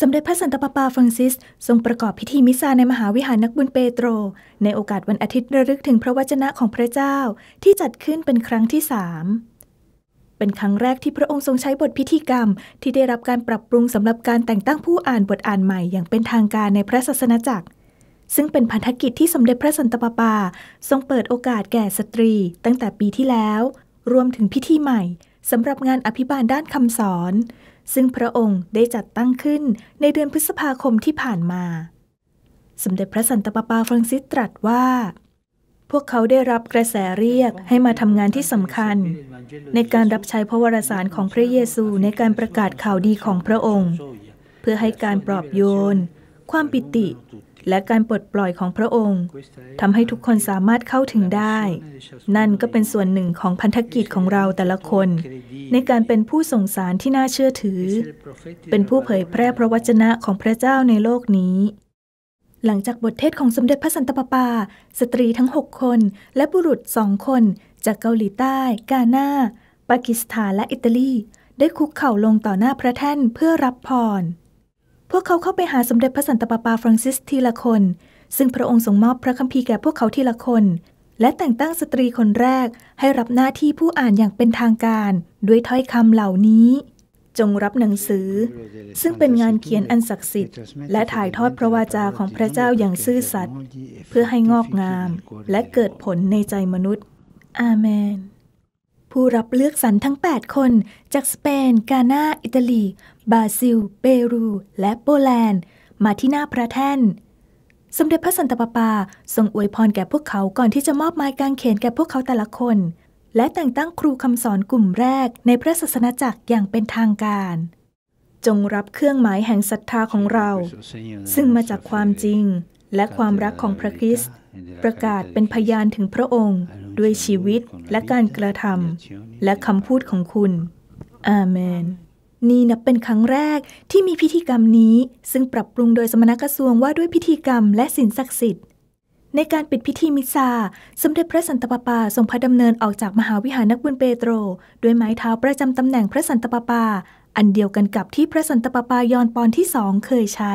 สมเด็จพระสันตะปาปาฟรังซิสทรงประกอบพิธีมิซาในมหาวิหารนักบุญเปโตร ในโอกาสวันอาทิตย์ระลึกถึงพระวจนะของพระเจ้าที่จัดขึ้นเป็นครั้งที่สามเป็นครั้งแรกที่พระองค์ทรงใช้บทพิธีกรรม ที่ได้รับการปรับปรุงสำหรับการแต่งตั้งผู้อ่านบทอ่านใหม่อย่างเป็นทางการในพระศาสนาจักร ซึ่งเป็นพันธกิจที่สมเด็จพระสันตะปาปา ทรงเปิดโอกาสแก่สตรี ตั้งแต่ปีที่แล้วรวมถึงพิธีใหม่สำหรับงานอภิบาลด้านคำสอนซึ่งพระองค์ได้จัดตั้งขึ้นในเดือนพฤษภาคมที่ผ่านมา สมเด็จพระสันตะปาปาฟรังซิสตรัสว่า พวกเขาได้รับกระแสเรียกให้มาทำงานที่สำคัญ ในการรับใช้พระวรสารของพระเยซูในการประกาศข่าวดีของพระองค์ เพื่อให้การปลอบโยน ความปิติและการปลดปล่อยของพระองค์ทำให้ทุกคนสามารถเข้าถึงได้ นั่นก็เป็นส่วนหนึ่งของพันธกิจของเราแต่ละคน ในการเป็นผู้ส่งสารที่น่าเชื่อถือ เป็นผู้เผยแพร่พระวจนะของพระเจ้าในโลกนี้ หลังจากบทเทศของสมเด็จพระสันตะปาปา สตรีทั้ง 6 คน และบุรุษสองคน จากเกาหลีใต้ กาหน้าปากีสถาน และอิตาลี ได้คุกเข่าลงต่อหน้าพระแท่นเพื่อรับพรพวกเขาเข้าไปหาสมเด็จพระสันตะปาปาฟรังซิสทีละคน ซึ่งพระองค์ทรงมอบพระคัมภีร์แก่พวกเขาทีละคน และแต่งตั้งสตรีคนแรกให้รับหน้าที่ผู้อ่านอย่างเป็นทางการ ด้วยถ้อยคำเหล่านี้ จงรับหนังสือซึ่งเป็นงานเขียนอันศักดิ์สิทธิ์และถ่ายทอดพระวาจาของพระเจ้าอย่างซื่อสัตย์เพื่อให้งอกงามและเกิดผลในใจมนุษย์อาเมน ผู้รับเลือกสรรทั้ง 8 คนจากสเปน กานาอิตาลีบราซิลเปรู และโปแลนด์ มาที่หน้าพระแท่น สมเด็จพระสันตะปาปา ทรงอวยพรแก่พวกเขา ก่อนที่จะมอบไม้กางเขนแก่พวกเขาแต่ละคน และแต่งตั้งครูคำสอนกลุ่มแรกในพระศาสนาจักรอย่างเป็นทางการ จงรับเครื่องหมายแห่งศรัทธาของเรา ซึ่งมาจากความจริงและความรักของพระคริสต์ ประกาศเป็นพยานถึงพระองค์ ด้วยชีวิตและการกระทำและคำพูดของคุณอาเมนนี่นับเป็นครั้งแรกที่มีพิธีกรรมนี้ ซึ่งปรับปรุงโดยสมณกระทรวงว่าด้วยพิธีกรรมและสินศักดิ์สิทธิ์ในการปิดพิธีมิซาสมเด็จพระสันตะปาปาทรงพระดำเนินออกจากมหาวิหารนักบุญเปโตรด้วยไม้เท้าประจำตำแหน่งพระสันตะปาปา อันเดียวกันกับที่พระสันตะปาปายอนปอนที่สองเคยใช้